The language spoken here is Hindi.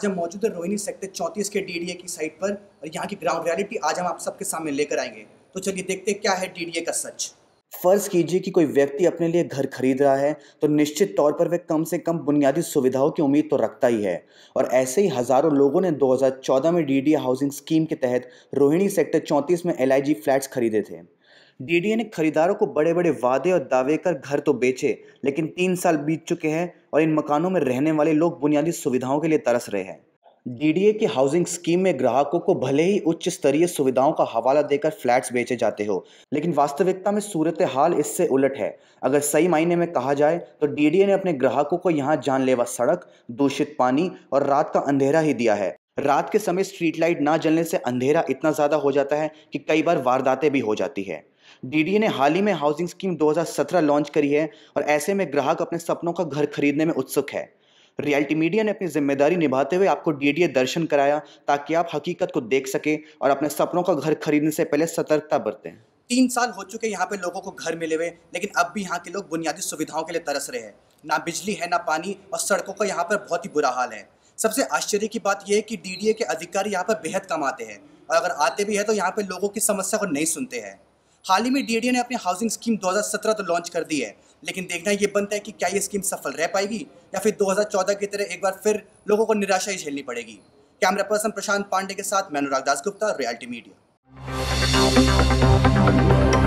आज हम मौजूद है रोहिणी सेक्टर चौंतीस के डीडीए की साइट पर और यहाँ की ग्राउंड रियलिटी आज हम आप सबके सामने लेकर आएंगे तो चलिए देखते हैं क्या है डीडीए का सच फ़र्ज़ कीजिए कि कोई व्यक्ति अपने लिए घर खरीद रहा है तो निश्चित तौर पर वह कम से कम बुनियादी सुविधाओं की उम्मीद तो रखता ही है और ऐसे ही हज़ारों लोगों ने 2014 में डीडीए हाउसिंग स्कीम के तहत रोहिणी सेक्टर 34 में एलआईजी फ्लैट्स खरीदे थे डीडीए ने खरीदारों को बड़े बड़े वादे और दावे कर घर तो बेचे लेकिन तीन साल बीत चुके हैं और इन मकानों में रहने वाले लोग बुनियादी सुविधाओं के लिए तरस रहे हैं डीडीए की हाउसिंग स्कीम में ग्राहकों को भले ही उच्च स्तरीय सुविधाओं का हवाला देकर फ्लैट्स बेचे जाते हो लेकिन वास्तविकता में सूरत हाल इससे उलट है अगर सही मायने में कहा जाए तो डीडीए ने अपने ग्राहकों को यहाँ जानलेवा सड़क दूषित पानी और रात का अंधेरा ही दिया है रात के समय स्ट्रीट लाइट ना जलने से अंधेरा इतना ज़्यादा हो जाता है कि कई बार वारदातें भी हो जाती है डीडीए ने हाल ही में हाउसिंग स्कीम 2017 लॉन्च करी है और ऐसे में ग्राहक अपने सपनों का घर खरीदने में उत्सुक है रियल्टी मीडिया ने अपनी जिम्मेदारी निभाते हुए आपको डीडीए दर्शन कराया ताकि आप हकीकत को देख सकें और अपने सपनों का घर खरीदने से पहले सतर्कता बरतें तीन साल हो चुके यहाँ पे लोगों को घर मिले हुए लेकिन अब भी यहाँ के लोग बुनियादी सुविधाओं के लिए तरस रहे हैं ना बिजली है ना पानी और सड़कों का यहाँ पर बहुत ही बुरा हाल है सबसे आश्चर्य की बात यह है कि डीडीए के अधिकारी यहाँ पर बेहद कम आते हैं और अगर आते भी हैं तो यहाँ पर लोगों की समस्या को नहीं सुनते हैं हाल ही में डी ने अपनी हाउसिंग स्कीम 2017 तो लॉन्च कर दी है लेकिन देखना ये बनता है कि क्या ये स्कीम सफल रह पाएगी या फिर 2014 की तरह एक बार फिर लोगों को निराशा ही झेलनी पड़ेगी कैमरा पर्सन प्रशांत पांडे के साथ मैं अनुराग दास गुप्ता रियल्टी मीडिया